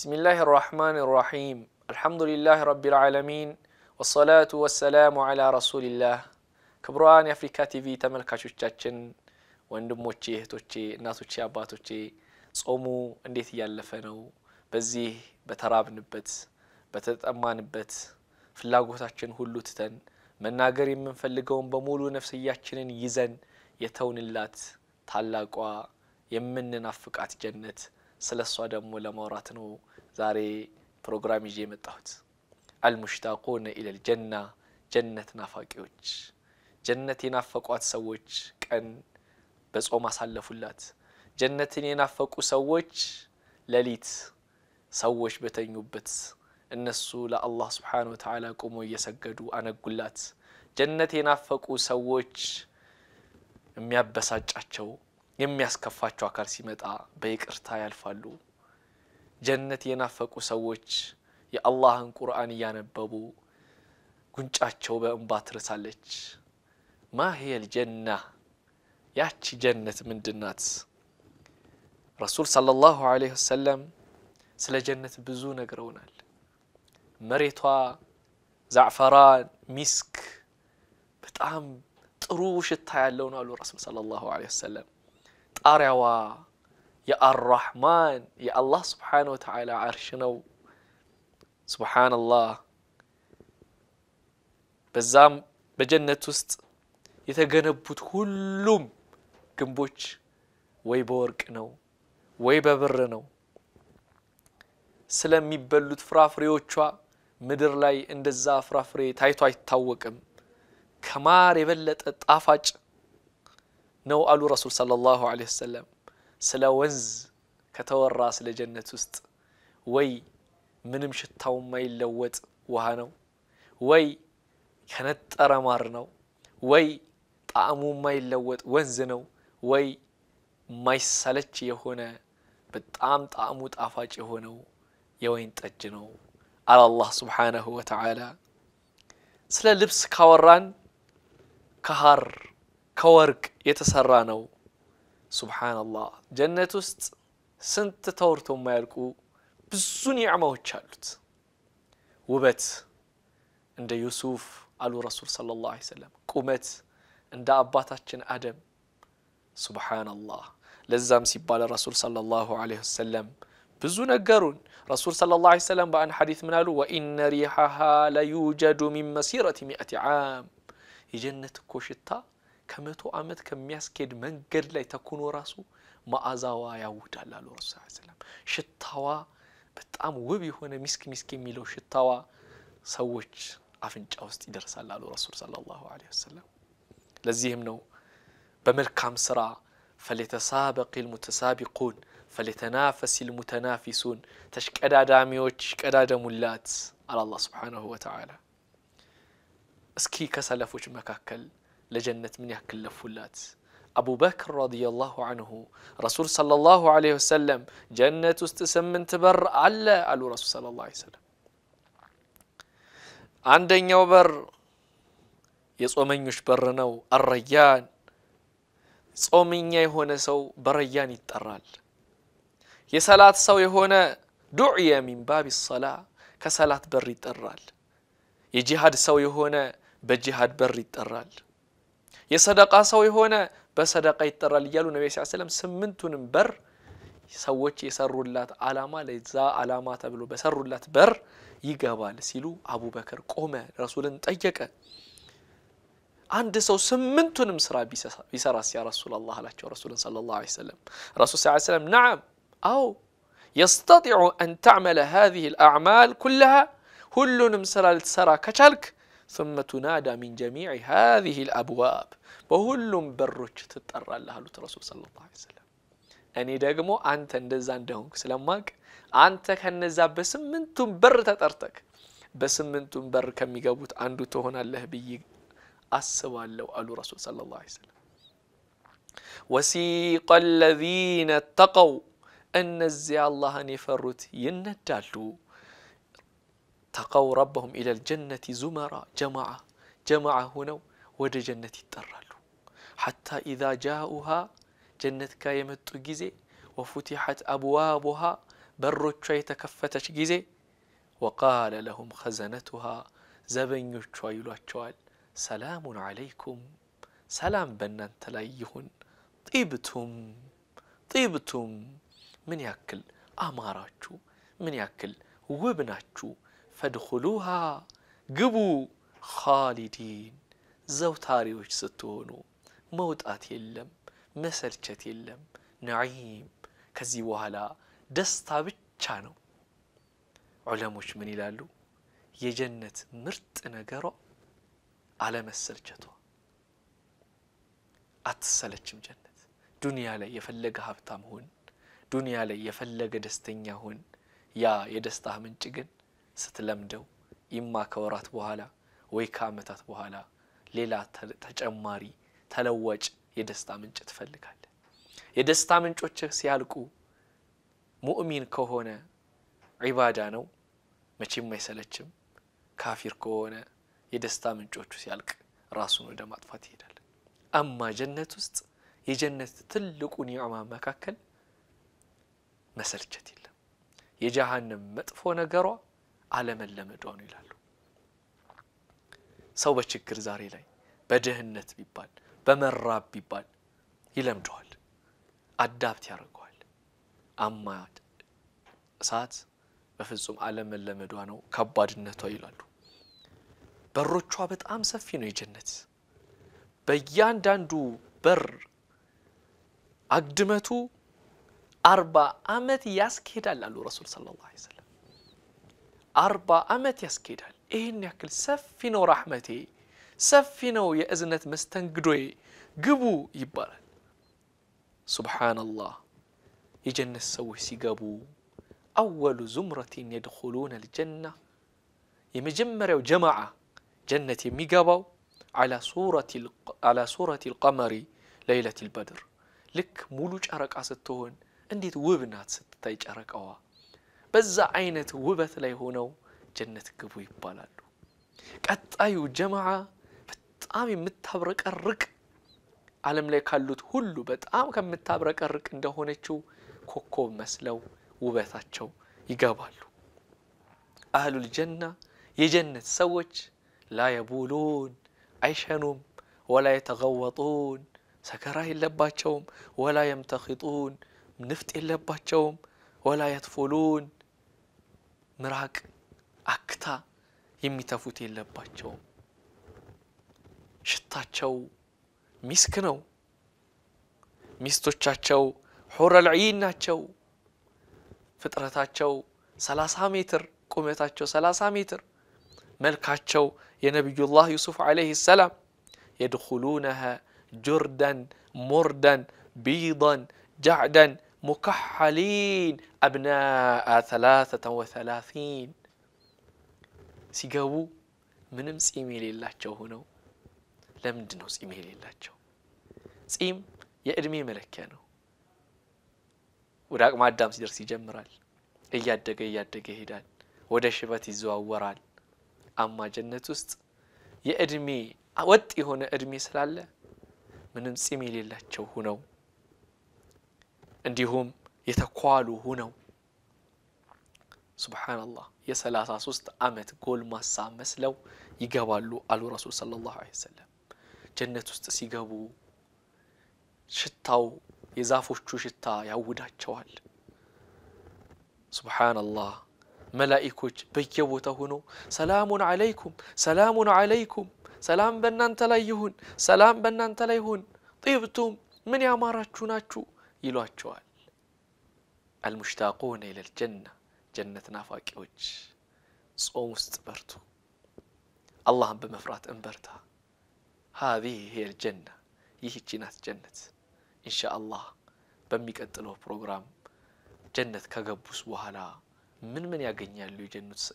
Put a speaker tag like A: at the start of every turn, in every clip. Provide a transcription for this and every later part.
A: بسم الله الرحمن الرحيم الحمد لله رب العالمين والصلاة والسلام على رسول الله كبران أفريكا تي في تمل كاشو تشاتشن وندم موشي توشي ناتو تشي أباتو تشي صومو انديث يالفنو بزيه بتراب نبت بتت أما نبت فلاغو تاتشن هلو تتن من ناقري من فلقون بمولو نفسي يزن يتون اللات تالاقوا يمن نافقات جنت جنت ስለ እሷ ደግሞ ለማውራት ነው ዛሬ ፕሮግራም ይዤ የመጣሁት። አልሙሽታቁነ ኢለል ጀና ጀነት ናፋቂዎች፣ ጀነት የናፈቋት ሰዎች ቀን በጾም አሳለፉላት። ጀነትን የናፈቁ ሰዎች ሌሊት ሰዎች በተኙበት እነሱ ለአላህ ስብሓነሁ ወተዓላ ቁሞ እየሰገዱ አነጉላት። ጀነት የናፈቁ ሰዎች የሚያበሳጫቸው የሚያስከፋቸው አካል ሲመጣ በይቅርታ ያልፋሉ። ጀነት የናፈቁ ሰዎች የአላህን ቁርአን እያነበቡ ጉንጫቸው በእንባ ትርሳለች። ማሄል ጀና ያቺ ጀነት ምንድናት? ረሱል ሰለላሁ ዐለይሂ ወሰለም ስለ ጀነት ብዙ ነግረውናል። መሬቷ ዛዕፈራን፣ ሚስክ በጣም ጥሩ ሽታ ያለው ነው አሉ ረሱል ሰለላሁ ዐለይሂ ወሰለም አርያዋ የአራህማን የአላህ ስብሓን ወተዓላ አርሽ ነው። ስብሓንላህ። በዛም በጀነት ውስጥ የተገነቡት ሁሉም ግንቦች ወይ በወርቅ ነው ወይ በብር ነው። ስለሚበሉት ፍራፍሬዎቿ ምድር ላይ እንደዛ ፍራፍሬ ታይቶ አይታወቅም። ከማር የበለጠ ጣፋጭ ነው አሉ ረሱል ሰለላሁ ዐለይሂ ወሰለም። ስለ ወንዝ ከተወራ ስለ ጀነት ውስጥ ወይ ምንም ሽታው የማይለወጥ ውሃ ነው ወይ ከነጠረ ማር ነው ወይ ጣዕሙ የማይለወጥ ወንዝ ነው ወይ የማይሰለች የሆነ በጣም ጣዕሙ ጣፋጭ የሆነው የወይን ጠጅ ነው አለ አላህ ስብሓነሁ ወተዓላ። ስለ ልብስ ካወራን ከሀር كورك يتسرانو سبحان الله جنة است سنت تورتو مالكو بزوني عمو تشالوت وبت عند يوسف قالوا رسول صلى الله عليه وسلم قمت عند أباتاتشن أدم سبحان الله لزام سيبال الرسول صلى الله عليه وسلم بزونا قرون رسول صلى الله عليه وسلم بأن حديث من قالوا وإن ريحها لا يوجد من مسيرة مئة عام يجنة كوشتا ከመቶ ዓመት ከሚያስኬድ መንገድ ላይ ተኩኖ ራሱ መዓዛዋ ያውዳል አሉ ረሱ ሰላም። ሽታዋ በጣም ውብ የሆነ ሚስክ ሚስክ የሚለው ሽታዋ ሰዎች አፍንጫ ውስጥ ይደርሳል አሉ ረሱል ሰለላሁ ዐለይሂ ወሰለም። ለዚህም ነው በመልካም ስራ ፈሊተሳበቅ ልሙተሳቢቁን ፈሊተናፈስ ልሙተናፊሱን ተሽቀዳዳሚዎች ይሽቀዳደሙላት አለ አላህ ስብሓነሁ ወተዓላ። እስኪ ከሰለፎች መካከል لجنت من هك اللفولات أبو بكر رضي الله عنه رسول صلى الله عليه وسلم جنة استسمن تبر على قالوا رسول صلى الله عليه وسلم አንደኛው በር የጾመኞች يشبرنو ነው አረያን ጾምኛ የሆነ ሰው በረያን ይጠራል የሰላት ሰው የሆነ ዱዕየ ሚን ባቢ ሰላ ከሰላት በር ይጠራል የጂሃድ ሰው የሆነ በጂሃድ በር يصدق أصوي هنا بصدق يترى ليالو النبي صلى الله عليه وسلم سمنتون بر سوتش يسرر لات علامة لجزاء علامة تبلو بسرر لات بر يقابل سيلو أبو بكر قومة رسول تأيكا عند سو سمنتون مسرى بيسراس يا رسول الله لك ورسول صلى الله عليه وسلم رسول صلى الله عليه وسلم نعم أو يستطيع أن تعمل هذه الأعمال كلها هلو نمسرى لتسرى كشالك ثم تنادى من جميع هذه الأبواب وهل بروج تتطرى الله الرسول صلى الله عليه وسلم أني دقمو أنت نزان دهونك سلامك أنت كنزا بس بر تترتك بس بر كم يقبوت عندو تهنا الله بي أسوال لو قالوا رسول صلى الله عليه وسلم وسيق الذين اتقوا أن نزع الله نفرت ينتالو تقوا ربهم إلى الجنة زمرا جمع جمع هنا ود جنة يترالو حتى إذا جاءوها جنة كايمة جزء وفتحت أبوابها بروت شوي تكفتش جزء وقال لهم خزنتها زبن شوي سلام عليكم سلام بنان تليهن طيبتم طيبتم من ياكل أماراتشو من ياكل ውብ ናችሁ ፈድኹሉሃ ግቡ ኻሊዲን ዘውታሪዎች ስትሆኑ መውጣት የለም መሰልቸት የለም ነዒም ከዚህ በኋላ ደስታ ብቻ ነው ዑለሞች ምን ይላሉ የጀነት ምርጥ ነገሯ አለመሰልቸቷ አትሰለችም ጀነት ዱንያ ላይ የፈለገ ሀብታም ሁን ዱንያ ላይ የፈለገ ደስተኛ ሁን ያ የደስታ ምንጭ ግን ስትለምደው ይማ ከወራት በኋላ ወይ ከአመታት በኋላ ሌላ ተጨማሪ ተለዋጭ የደስታ ምንጭ ትፈልጋለህ። የደስታ ምንጮችህ ሲያልቁ ሙእሚን ከሆነ ዒባዳ ነው፣ መቼም አይሰለችም። ካፊር ከሆነ የደስታ ምንጮቹ ሲያልቅ ራሱን ወደ ማጥፋት ይሄዳል። አማ ጀነት ውስጥ የጀነት ትልቁ ኒዕማ መካከል መሰልቸት የለም። የጀሃነም መጥፎ ነገሯ አለመለመዷ ነው ይላሉ። ሰው በችግር ዛሬ ላይ በድህነት ቢባል በመራብ ቢባል ይለምደዋል፣ አዳብት ያደርገዋል። አማ እሳት በፍጹም አለመለመዷ ነው ከባድነቷ ይላሉ። በሮቿ በጣም ሰፊ ነው የጀነት በእያንዳንዱ በር አግድመቱ አርባ አመት ያስኬዳል አሉ ረሱል ሰለላሁ ዐለይሂ ወሰለም። أربا أمت يسكيدل إن يكل سفينو رحمتي سفينو يأزنت مستنقدوي قبو يبال سبحان الله يجن السوي سيقبو أول زمرة يدخلون الجنة يمجمر جماعة جنة ميقبو على صورة على صورة القمر ليلة البدر لك مولوش أرك أستهون أنديت ويبنات ستتايج أرك أوه በዛ አይነት ውበት ላይ ሆነው ጀነት ግቡ ይባላሉ። ቀጣዩ ጀማዓ በጣም የምታብረቀርቅ ዓለም ላይ ካሉት ሁሉ በጣም ከምታብረቀርቅ እንደሆነችው ኮከብ መስለው ውበታቸው ይገባሉ። አህሉል ጀና የጀነት ሰዎች ላ የቡሉን አይሸኑም፣ ወላ የተገወጡን ሰከራ የለባቸውም፣ ወላ የምተኺጡን ንፍጥ የለባቸውም፣ ወላ የትፉሉን مراك أكتا يميتفوتي لباتشو شتاتشو مسكنو ميستوشاتشو حور العين ناتشو فترتاتشو سلاسة متر قومتاتشو سلاسة متر ملكاتشو يا نبي الله يوسف عليه السلام يدخلونها جردا مردا بيضا جعدا ሙካሐሊን አብናአ ሰላሰተን ወሰላሲን ሲገቡ ምንም ጺም የሌላቸው ሆነው ለምንድን ነው ጺም የሌላቸው? ጺም የእድሜ መለኪያ ነው። ወደ አቅመ አዳም ሲደርስ ይጀምራል። እያደገ እያደገ ይሄዳል። ወደ ሽበት ይዘዋወራል። አማጀነት ውስጥ የእድሜ ወጥ የሆነ እድሜ ስላለ ምንም ጺም የሌላቸው ሁነው عندهم يتقالوا هنا سبحان الله يا سلاسة سوست أمت قول ما سامس لو يقوالو على رسول صلى الله عليه وسلم جنة استسيقبو شتاو يزافو شتو شتا يعودا شوال سبحان الله ملائكوش بيكيبو تهونو سلام عليكم سلام عليكم سلام بنان تلايهون سلام بنان تلايهون طيبتم من يا مارا تشوناتشو ይሏቸዋል። አልሙሽታቁነ ኢለል ጀና ጀነት ናፋቂዎች ጾም ውስጥ በርቱ፣ አላህን በመፍራት እንበርታ። ሀዚህ ሄል ጀና ይህቺ ናት ጀነት። ኢንሻ አላህ በሚቀጥለው ፕሮግራም ጀነት ከገቡስ በኋላ ምን ምን ያገኛሉ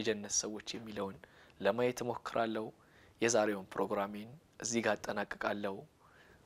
A: የጀነት ሰዎች የሚለውን ለማየት እሞክራለሁ። የዛሬውን ፕሮግራሜን እዚህ ጋር አጠናቅቃለሁ።